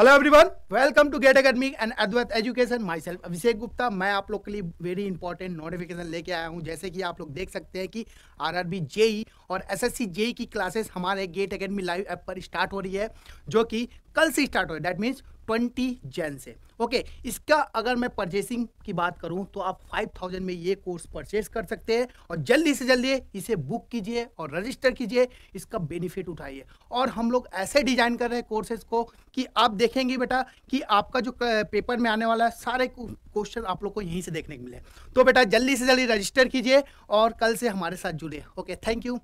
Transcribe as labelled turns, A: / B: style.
A: hello everyone welcome to GATE Academy and Advait Education myself Abhishek Gupta मैं आप लोग के लिए वेरी इंपॉर्टेंट नोटिफिकेशन लेके आया हूँ जैसे कि आप लोग देख सकते हैं कि आरआरबी जेई e और एस एस सी जेई की क्लासेस हमारे गेट अकेडमी लाइव ऐप पर स्टार्ट हो रही है जो कि कल से स्टार्ट हो रही है दैट मीन्स ट्वेंटी जैन से ओके इसका अगर मैं परचेसिंग की बात करूं तो आप फाइव थाउजेंड में ये कोर्स परचेस कर सकते हैं और जल्दी से जल्दी इसे बुक कीजिए और रजिस्टर कीजिए इसका बेनिफिट उठाइए और हम लोग ऐसे डिजाइन कर रहे हैं कोर्सेज को कि आप देखेंगे बेटा कि आपका जो पेपर में आने वाला है सारे क्वेश्चन आप लोग को यहीं से देखने को मिले तो बेटा जल्दी से जल्दी रजिस्टर कीजिए और कल से हमारे साथ जुड़े ओके थैंक यू